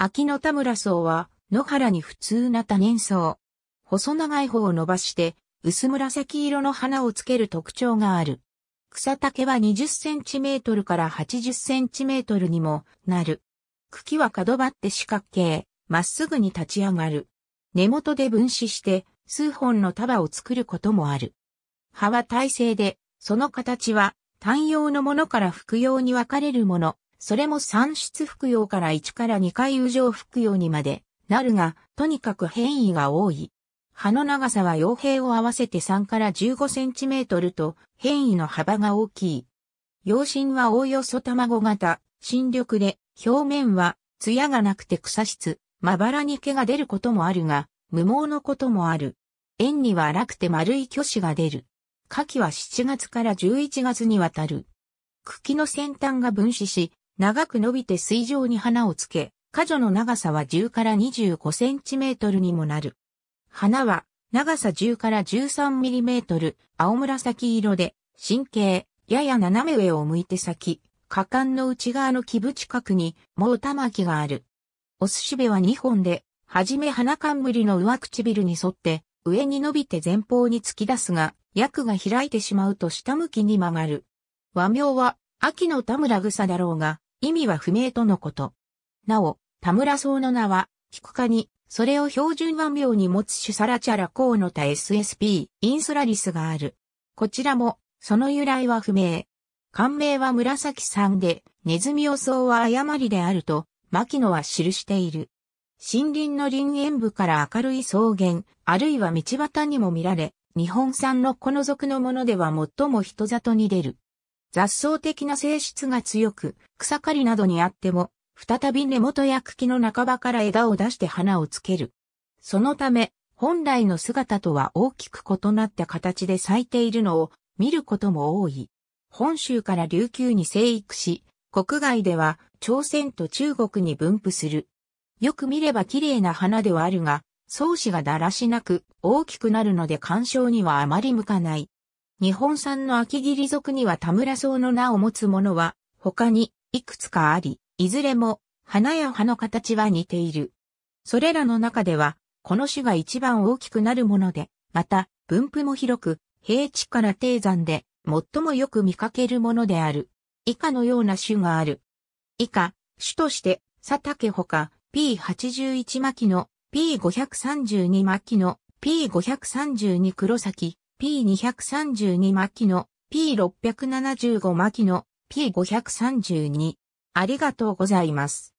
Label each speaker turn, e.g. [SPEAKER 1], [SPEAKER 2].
[SPEAKER 1] 秋の田村草は、野原に普通な多年草。細長い方を伸ばして、薄紫色の花をつける特徴がある。草丈は20センチメートルから80センチメートルにもなる。茎は角張って四角形、まっすぐに立ち上がる。根元で分子して数本の束を作ることもある。葉は耐性で、その形は単葉のものから服葉に分かれるもの、それも産出服用から1から2回有上服用にまでなるが、とにかく変異が多い。葉の長さは傭兵を合わせて3から15センチメートルと変異の幅が大きい。養親はおおよそ卵型、新緑で、表面は艶がなくて草質、まばらに毛が出ることもあるが、無毛のこともある。円には荒くて丸い巨子が出る。夏季は7月から11月にわたる。茎の先端が分子し、長く伸びて水上に花をつけ、花女の長さは10から25センチメートルにもなる。花は長さ10から13ミリメートル、青紫色で、神経、やや斜め上を向いて咲き、果敢の内側の木部近くに、もう玉木がある。お寿司部は2本で、はじめ花冠の上唇に沿って、上に伸びて前方に突き出すが、役が開いてしまうと下向きに曲がる。和名は、秋の田村草だろうが、意味は不明とのこと。なお、田村荘の名は、菊花に、それを標準和名に持つ主サラチャラコーノタ SSP、インスラリスがある。こちらも、その由来は不明。官名は紫さんで、ネズミ予想は誤りであると、牧野は記している。森林の林園部から明るい草原、あるいは道端にも見られ、日本産のこの属のものでは最も人里に出る。雑草的な性質が強く、草刈りなどにあっても、再び根元や茎の半ばから枝を出して花をつける。そのため、本来の姿とは大きく異なった形で咲いているのを見ることも多い。本州から琉球に生育し、国外では朝鮮と中国に分布する。よく見れば綺麗な花ではあるが、草子がだらしなく大きくなるので干渉にはあまり向かない。日本産の秋霧属には田村草の名を持つものは、他にいくつかあり、いずれも花や葉の形は似ている。それらの中では、この種が一番大きくなるもので、また、分布も広く、平地から低山で、最もよく見かけるものである。以下のような種がある。以下、種として、佐竹ほか、P81 巻の、P532 巻の、P532 黒崎、P232 牧の P675 牧の P532。ありがとうございます。